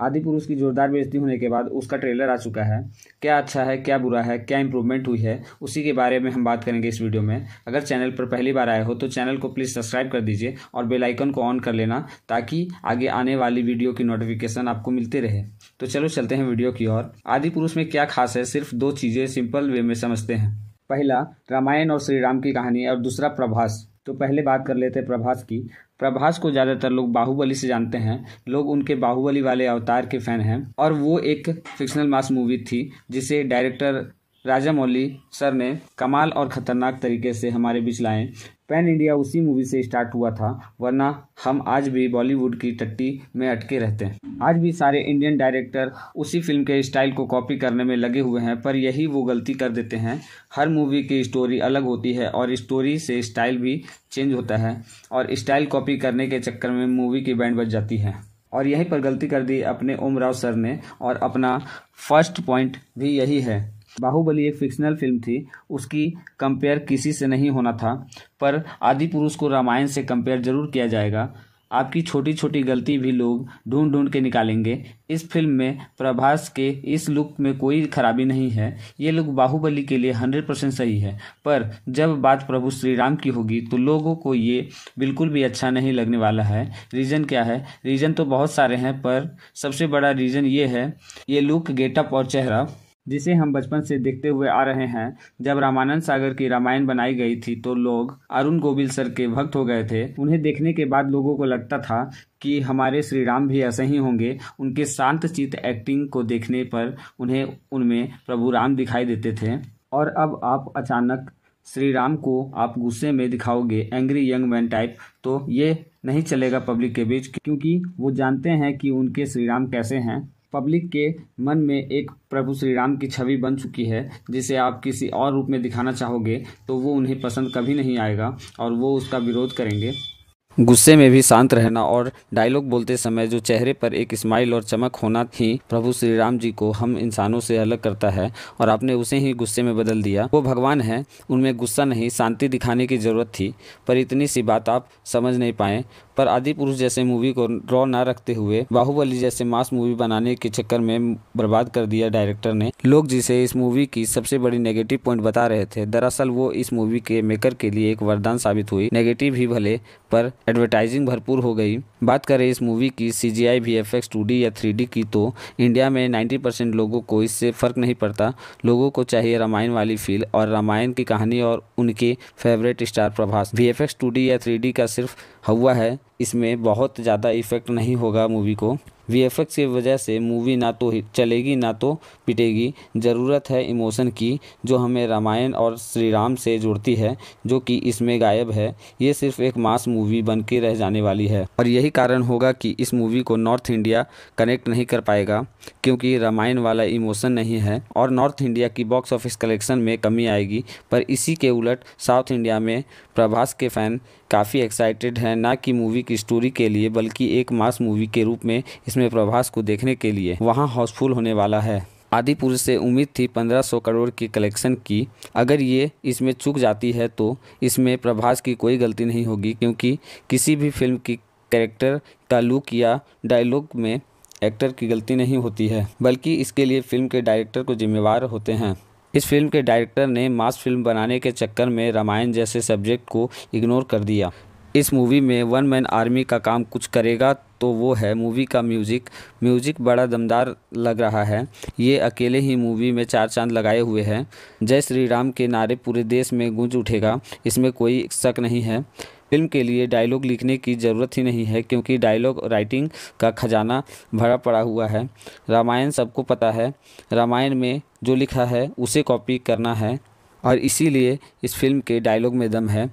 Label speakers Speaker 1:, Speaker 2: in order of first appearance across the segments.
Speaker 1: आदि पुरुष की जोरदार बेजती होने के बाद उसका ट्रेलर आ चुका है क्या अच्छा है क्या बुरा है क्या इंप्रूवमेंट हुई है उसी के बारे में हम बात करेंगे इस वीडियो में अगर चैनल पर पहली बार आए हो तो चैनल को प्लीज़ सब्सक्राइब कर दीजिए और बेल आइकन को ऑन कर लेना ताकि आगे आने वाली वीडियो की नोटिफिकेशन आपको मिलते रहे तो चलो चलते हैं वीडियो की ओर आदि पुरुष में क्या खास है सिर्फ दो चीज़ें सिंपल वे में समझते हैं पहला रामायण और श्री राम की कहानी और दूसरा प्रभास तो पहले बात कर लेते हैं प्रभास की प्रभास को ज़्यादातर लोग बाहुबली से जानते हैं लोग उनके बाहुबली वाले अवतार के फ़ैन हैं और वो एक फिक्शनल मास मूवी थी जिसे डायरेक्टर राजा मौली सर ने कमाल और ख़तरनाक तरीके से हमारे बीच लाए पैन इंडिया उसी मूवी से स्टार्ट हुआ था वरना हम आज भी बॉलीवुड की टट्टी में अटके रहते हैं आज भी सारे इंडियन डायरेक्टर उसी फिल्म के स्टाइल को कॉपी करने में लगे हुए हैं पर यही वो गलती कर देते हैं हर मूवी की स्टोरी अलग होती है और स्टोरी से स्टाइल भी चेंज होता है और स्टाइल कॉपी करने के चक्कर में मूवी की बैंड बच जाती है और यहीं पर गलती कर दी अपने ओम राव सर ने और अपना फर्स्ट पॉइंट भी यही है बाहुबली एक फिक्शनल फिल्म थी उसकी कंपेयर किसी से नहीं होना था पर आदि पुरुष को रामायण से कंपेयर जरूर किया जाएगा आपकी छोटी छोटी गलती भी लोग ढूंढ ढूंढ के निकालेंगे इस फिल्म में प्रभास के इस लुक में कोई खराबी नहीं है ये लुक बाहुबली के लिए हंड्रेड परसेंट सही है पर जब बात प्रभु श्री राम की होगी तो लोगों को ये बिल्कुल भी अच्छा नहीं लगने वाला है रीज़न क्या है रीज़न तो बहुत सारे हैं पर सबसे बड़ा रीज़न ये है ये लुक गेटअप और चेहरा जिसे हम बचपन से देखते हुए आ रहे हैं जब रामानंद सागर की रामायण बनाई गई थी तो लोग अरुण गोविल सर के भक्त हो गए थे उन्हें देखने के बाद लोगों को लगता था कि हमारे श्री राम भी ऐसे ही होंगे उनके शांत चित्त एक्टिंग को देखने पर उन्हें उनमें प्रभु राम दिखाई देते थे और अब आप अचानक श्री राम को आप गुस्से में दिखाओगे एंग्री यंग मैन टाइप तो ये नहीं चलेगा पब्लिक के बीच क्योंकि वो जानते हैं कि उनके श्री राम कैसे हैं पब्लिक के मन में एक प्रभु श्री राम की छवि बन चुकी है जिसे आप किसी और रूप में दिखाना चाहोगे तो वो उन्हें पसंद कभी नहीं आएगा और वो उसका विरोध करेंगे गुस्से में भी शांत रहना और डायलॉग बोलते समय जो चेहरे पर एक स्माइल और चमक होना ही प्रभु श्री राम जी को हम इंसानों से अलग करता है और आपने उसे ही गुस्से में बदल दिया वो भगवान है उनमें गुस्सा नहीं शांति दिखाने की ज़रूरत थी पर इतनी सी बात आप समझ नहीं पाए पर आदि पुरुष जैसे मूवी को ड्रॉ ना रखते हुए बाहुबली जैसे मास मूवी बनाने के चक्कर में बर्बाद कर दिया डायरेक्टर ने लोग जिसे इस मूवी की सबसे बड़ी नेगेटिव पॉइंट बता रहे थे दरअसल वो इस मूवी के मेकर के लिए एक वरदान साबित हुई नेगेटिव ही भले पर एडवर्टाइजिंग भरपूर हो गई बात करें इस मूवी की C G I V F X two D या थ्री डी की तो इंडिया में नाइन्टी परसेंट लोगों को इससे फ़र्क नहीं पड़ता लोगों को चाहिए रामायण वाली फील और रामायण की कहानी और उनके favourite star Prabhas V F X two D या थ्री डी का सिर्फ हवा है इसमें बहुत ज़्यादा इफेक्ट नहीं होगा मूवी को वीएफएक्स की वजह से मूवी ना तो चलेगी ना तो पिटेगी ज़रूरत है इमोशन की जो हमें रामायण और श्री राम से जुड़ती है जो कि इसमें गायब है ये सिर्फ एक मास मूवी बन के रह जाने वाली है और यही कारण होगा कि इस मूवी को नॉर्थ इंडिया कनेक्ट नहीं कर पाएगा क्योंकि रामायण वाला इमोशन नहीं है और नॉर्थ इंडिया की बॉक्स ऑफिस कलेक्शन में कमी आएगी पर इसी के उलट साउथ इंडिया में प्रभास के फ़ैन काफ़ी एक्साइटेड हैं ना कि मूवी की स्टोरी के लिए बल्कि एक मास मूवी के रूप में इसमें प्रभास को देखने के लिए वहाँ हाउसफुल होने वाला है आदिपुर से उम्मीद थी 1500 करोड़ की कलेक्शन की अगर ये इसमें चूक जाती है तो इसमें प्रभास की कोई गलती नहीं होगी क्योंकि किसी भी फिल्म की कैरेक्टर का लुक या डायलॉग में एक्टर की गलती नहीं होती है बल्कि इसके लिए फिल्म के डायरेक्टर को जिम्मेवार होते हैं इस फिल्म के डायरेक्टर ने मास फिल्म बनाने के चक्कर में रामायण जैसे सब्जेक्ट को इग्नोर कर दिया इस मूवी में वन मैन आर्मी का काम कुछ करेगा तो वो है मूवी का म्यूज़िक म्यूज़िक बड़ा दमदार लग रहा है ये अकेले ही मूवी में चार चांद लगाए हुए हैं जय श्री राम के नारे पूरे देश में गूंज उठेगा इसमें कोई शक नहीं है फिल्म के लिए डायलॉग लिखने की ज़रूरत ही नहीं है क्योंकि डायलॉग राइटिंग का खजाना भरा पड़ा हुआ है रामायण सबको पता है रामायण में जो लिखा है उसे कॉपी करना है और इसीलिए इस फिल्म के डायलॉग में दम है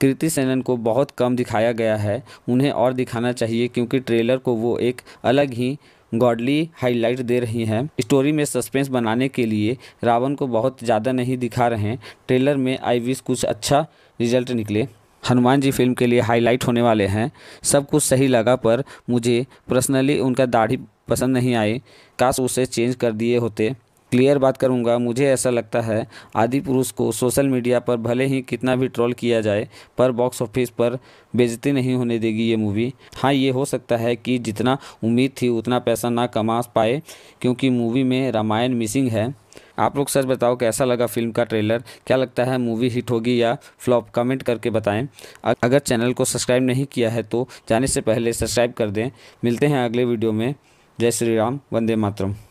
Speaker 1: कृति सेनन को बहुत कम दिखाया गया है उन्हें और दिखाना चाहिए क्योंकि ट्रेलर को वो एक अलग ही गॉडली हाईलाइट दे रही हैं स्टोरी में सस्पेंस बनाने के लिए रावण को बहुत ज़्यादा नहीं दिखा रहे हैं ट्रेलर में आई विश कुछ अच्छा रिजल्ट निकले हनुमान जी फिल्म के लिए हाईलाइट होने वाले हैं सब कुछ सही लगा पर मुझे पर्सनली उनका दाढ़ी पसंद नहीं आई काश उसे चेंज कर दिए होते क्लियर बात करूंगा मुझे ऐसा लगता है आदि पुरुष को सोशल मीडिया पर भले ही कितना भी ट्रोल किया जाए पर बॉक्स ऑफिस पर बेजती नहीं होने देगी ये मूवी हाँ ये हो सकता है कि जितना उम्मीद थी उतना पैसा ना कमा पाए क्योंकि मूवी में रामायण मिसिंग है आप लोग सच बताओ कैसा लगा फिल्म का ट्रेलर क्या लगता है मूवी हिट होगी या फ्लॉप कमेंट करके बताएं अगर चैनल को सब्सक्राइब नहीं किया है तो जाने से पहले सब्सक्राइब कर दें मिलते हैं अगले वीडियो में जय श्री राम वंदे मातरम